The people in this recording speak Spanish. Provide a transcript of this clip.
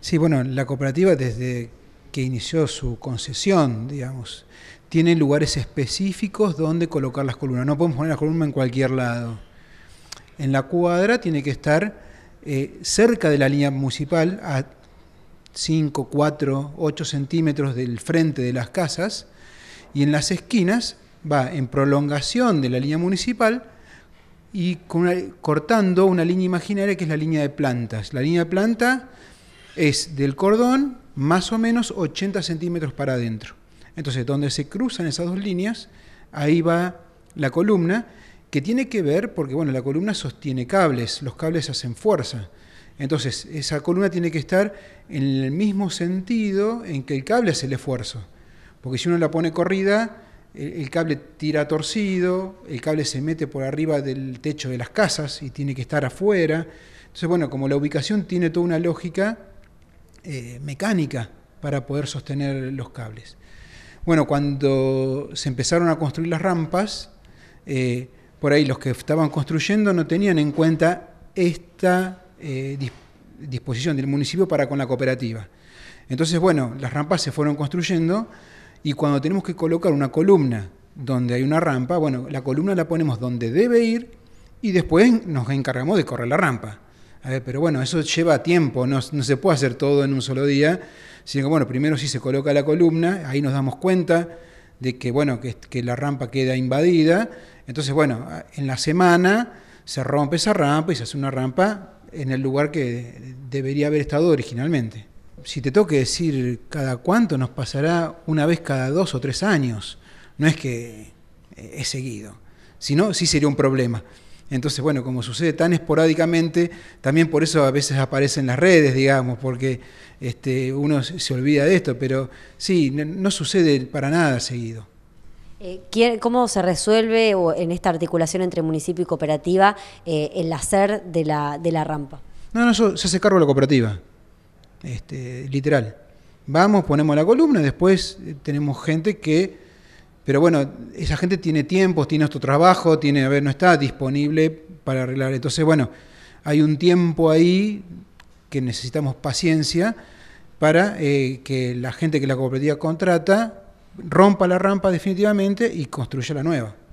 Sí, bueno, la cooperativa desde que inició su concesión, digamos, tiene lugares específicos donde colocar las columnas. No podemos poner las columnas en cualquier lado. En la cuadra tiene que estar eh, cerca de la línea municipal, a 5, 4, 8 centímetros del frente de las casas, y en las esquinas va en prolongación de la línea municipal y cortando una línea imaginaria que es la línea de plantas. La línea de planta es del cordón más o menos 80 centímetros para adentro. Entonces, donde se cruzan esas dos líneas, ahí va la columna, que tiene que ver, porque bueno, la columna sostiene cables, los cables hacen fuerza. Entonces, esa columna tiene que estar en el mismo sentido en que el cable hace el esfuerzo. Porque si uno la pone corrida, el, cable tira torcido, el cable se mete por arriba del techo de las casas y tiene que estar afuera. Entonces, bueno, como la ubicación tiene toda una lógica, eh, mecánica para poder sostener los cables. Bueno, cuando se empezaron a construir las rampas, eh, por ahí los que estaban construyendo no tenían en cuenta esta eh, disposición del municipio para con la cooperativa. Entonces, bueno, las rampas se fueron construyendo y cuando tenemos que colocar una columna donde hay una rampa, bueno, la columna la ponemos donde debe ir y después nos encargamos de correr la rampa pero bueno, eso lleva tiempo, no, se puede hacer todo en un solo día, sino que bueno, primero sí se coloca la columna, ahí nos damos cuenta de que bueno, que, la rampa queda invadida, entonces bueno, en la semana se rompe esa rampa y se hace una rampa en el lugar que debería haber estado originalmente. Si te toque decir cada cuánto, nos pasará una vez cada dos o tres años, no es que eh, es seguido, sino sí sería un problema. Entonces, bueno, como sucede tan esporádicamente, también por eso a veces aparecen las redes, digamos, porque este, uno se olvida de esto, pero sí, no, sucede para nada seguido. Eh, ¿Cómo se resuelve o en esta articulación entre municipio y cooperativa eh, el hacer de la, rampa? No, no, eso se hace cargo la cooperativa, este, literal. Vamos, ponemos la columna, y después eh, tenemos gente que pero bueno, esa gente tiene tiempo, tiene otro trabajo, tiene, a ver, no está disponible para arreglar. Entonces, bueno, hay un tiempo ahí que necesitamos paciencia para eh, que la gente que la cooperativa contrata rompa la rampa definitivamente y construya la nueva.